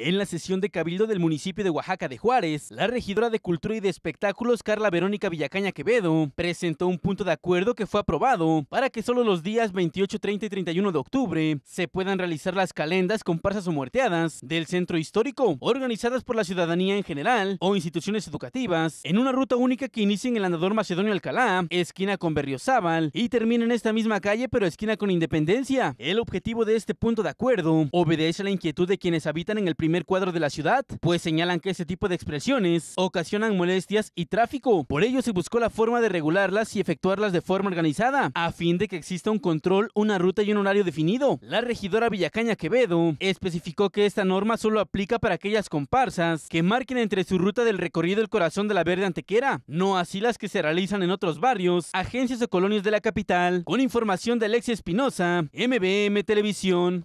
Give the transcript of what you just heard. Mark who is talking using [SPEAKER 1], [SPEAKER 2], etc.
[SPEAKER 1] En la sesión de Cabildo del municipio de Oaxaca de Juárez, la regidora de Cultura y de Espectáculos, Carla Verónica Villacaña Quevedo, presentó un punto de acuerdo que fue aprobado para que solo los días 28, 30 y 31 de octubre se puedan realizar las calendas, comparsas o muerteadas del centro histórico, organizadas por la ciudadanía en general o instituciones educativas, en una ruta única que inicia en el andador Macedonio Alcalá, esquina con Berriozábal y termina en esta misma calle pero esquina con Independencia. El objetivo de este punto de acuerdo obedece a la inquietud de quienes habitan en el primer primer cuadro de la ciudad, pues señalan que ese tipo de expresiones ocasionan molestias y tráfico. Por ello se buscó la forma de regularlas y efectuarlas de forma organizada, a fin de que exista un control, una ruta y un horario definido. La regidora Villacaña Quevedo especificó que esta norma solo aplica para aquellas comparsas que marquen entre su ruta del recorrido el corazón de la verde antequera, no así las que se realizan en otros barrios, agencias o colonias de la capital. Con información de Alexia Espinosa, MBM Televisión.